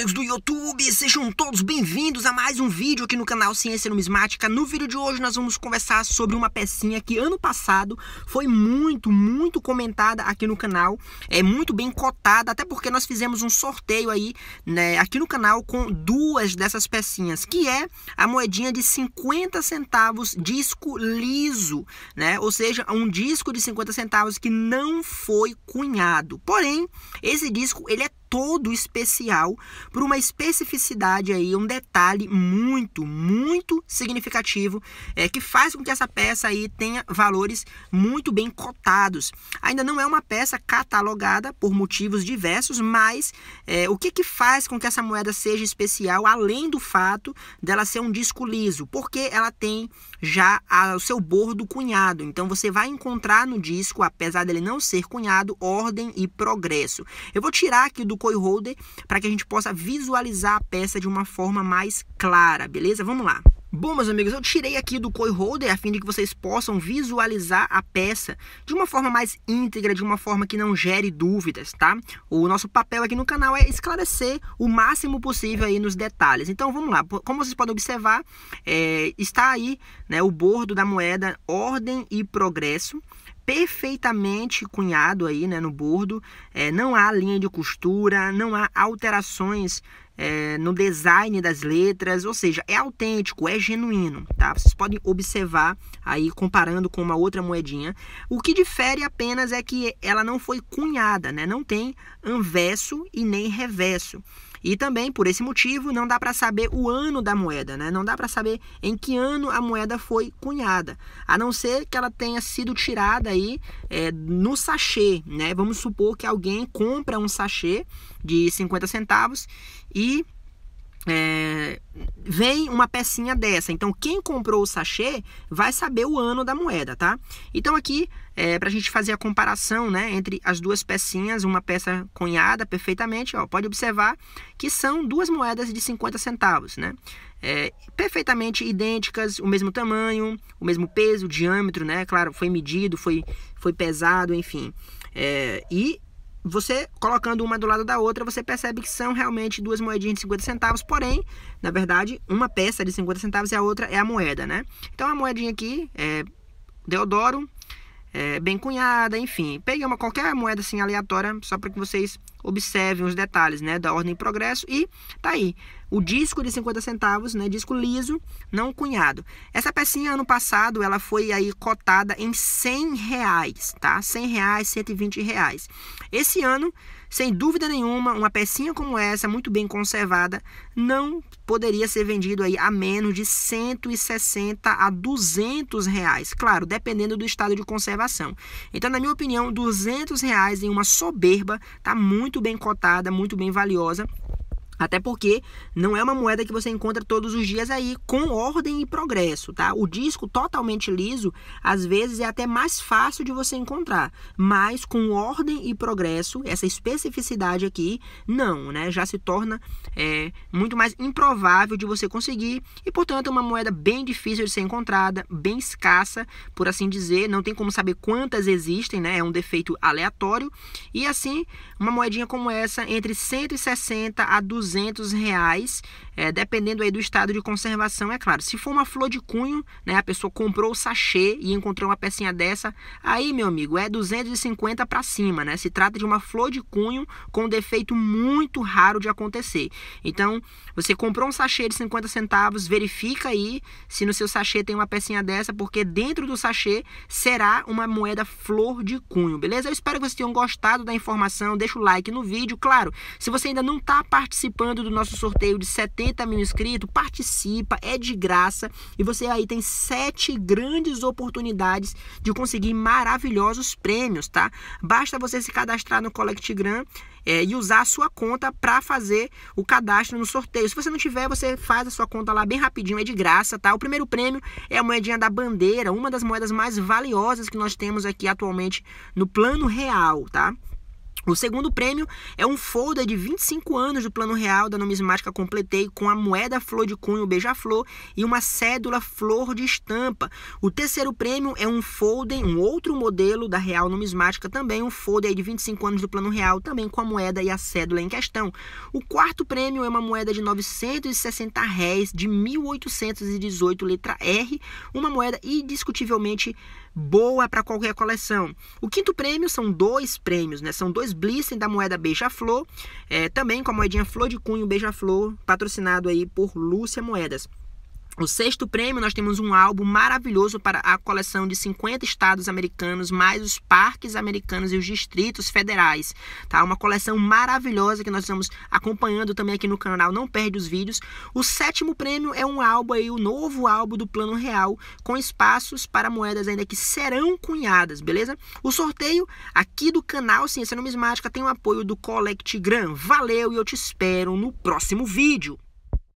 amigos do YouTube, sejam todos bem-vindos a mais um vídeo aqui no canal Ciência Numismática. No vídeo de hoje nós vamos conversar sobre uma pecinha que ano passado foi muito, muito comentada aqui no canal, é muito bem cotada, até porque nós fizemos um sorteio aí, né, aqui no canal com duas dessas pecinhas, que é a moedinha de 50 centavos disco liso, né? Ou seja, um disco de 50 centavos que não foi cunhado. Porém, esse disco ele é todo especial por uma especificidade aí, um detalhe muito, muito significativo, é que faz com que essa peça aí tenha valores muito bem cotados. Ainda não é uma peça catalogada por motivos diversos, mas é, o que que faz com que essa moeda seja especial além do fato dela ser um disco liso? Porque ela tem já o seu bordo cunhado. Então você vai encontrar no disco, apesar dele não ser cunhado, ordem e progresso. Eu vou tirar aqui do coi holder para que a gente possa visualizar a peça de uma forma mais clara, beleza? Vamos lá. Bom, meus amigos, eu tirei aqui do Koi Holder a fim de que vocês possam visualizar a peça de uma forma mais íntegra, de uma forma que não gere dúvidas, tá? O nosso papel aqui no canal é esclarecer o máximo possível aí nos detalhes. Então, vamos lá. Como vocês podem observar, é, está aí né, o bordo da moeda Ordem e Progresso perfeitamente cunhado aí né, no bordo, é, não há linha de costura, não há alterações é, no design das letras, ou seja, é autêntico, é genuíno, tá? Vocês podem observar aí comparando com uma outra moedinha. O que difere apenas é que ela não foi cunhada, né? Não tem anverso e nem reverso. E também, por esse motivo, não dá para saber o ano da moeda, né? Não dá para saber em que ano a moeda foi cunhada, a não ser que ela tenha sido tirada aí é, no sachê, né? Vamos supor que alguém compra um sachê de 50 centavos e é, vem uma pecinha dessa. Então, quem comprou o sachê vai saber o ano da moeda, tá? Então, aqui, é, para a gente fazer a comparação né, entre as duas pecinhas, uma peça cunhada perfeitamente, ó, pode observar que são duas moedas de 50 centavos, né? É, perfeitamente idênticas, o mesmo tamanho, o mesmo peso, diâmetro, né? Claro, foi medido, foi, foi pesado, enfim. É, e você colocando uma do lado da outra, você percebe que são realmente duas moedinhas de 50 centavos, porém, na verdade, uma peça de 50 centavos e a outra é a moeda, né? Então a moedinha aqui é Deodoro, é, bem cunhada, enfim. Peguei uma qualquer moeda assim aleatória, só para que vocês observem os detalhes, né, da ordem e progresso e tá aí o disco de 50 centavos, né, disco liso, não cunhado. Essa pecinha ano passado ela foi aí cotada em 100 reais, tá? 100 reais, 120 reais. Esse ano, sem dúvida nenhuma, uma pecinha como essa, muito bem conservada, não poderia ser vendido aí a menos de 160 a 200 reais, claro, dependendo do estado de conservação. Então, na minha opinião, 200 reais em uma soberba, tá muito bem cotada, muito bem valiosa até porque não é uma moeda que você encontra todos os dias aí, com ordem e progresso, tá? O disco totalmente liso, às vezes é até mais fácil de você encontrar, mas com ordem e progresso, essa especificidade aqui, não, né? Já se torna é, muito mais improvável de você conseguir e, portanto, é uma moeda bem difícil de ser encontrada, bem escassa, por assim dizer, não tem como saber quantas existem, né? É um defeito aleatório e, assim, uma moedinha como essa, entre 160 a 200 200 reais é, dependendo aí do estado de conservação, é claro. Se for uma flor de cunho, né, a pessoa comprou o sachê e encontrou uma pecinha dessa, aí, meu amigo, é 250 para cima, né? Se trata de uma flor de cunho com defeito muito raro de acontecer. Então, você comprou um sachê de 50 centavos, verifica aí se no seu sachê tem uma pecinha dessa, porque dentro do sachê será uma moeda flor de cunho, beleza? Eu espero que vocês tenham gostado da informação, deixa o like no vídeo. Claro, se você ainda não está participando do nosso sorteio de 70 Entra no inscrito, participa, é de graça e você aí tem sete grandes oportunidades de conseguir maravilhosos prêmios, tá? Basta você se cadastrar no Collectgram é, e usar a sua conta para fazer o cadastro no sorteio. Se você não tiver, você faz a sua conta lá bem rapidinho, é de graça, tá? O primeiro prêmio é a moedinha da bandeira, uma das moedas mais valiosas que nós temos aqui atualmente no plano real, tá? O segundo prêmio é um folder de 25 anos do Plano Real da numismática Completei com a moeda flor de cunho beija-flor e uma cédula flor de estampa. O terceiro prêmio é um folder, um outro modelo da Real Numismática também, um folder de 25 anos do Plano Real também com a moeda e a cédula em questão. O quarto prêmio é uma moeda de 960 réis de 1818 letra R, uma moeda indiscutivelmente boa para qualquer coleção. O quinto prêmio são dois prêmios, né? São dois Charles Blissen da moeda Beija-Flor, é, também com a moedinha Flor de Cunho Beija-Flor, patrocinado aí por Lúcia Moedas. O sexto prêmio, nós temos um álbum maravilhoso para a coleção de 50 estados americanos, mais os parques americanos e os distritos federais. Tá? Uma coleção maravilhosa que nós estamos acompanhando também aqui no canal, não perde os vídeos. O sétimo prêmio é um álbum aí, o novo álbum do Plano Real, com espaços para moedas ainda que serão cunhadas, beleza? O sorteio aqui do canal Ciência Numismática tem o apoio do Collect Gram. Valeu e eu te espero no próximo vídeo.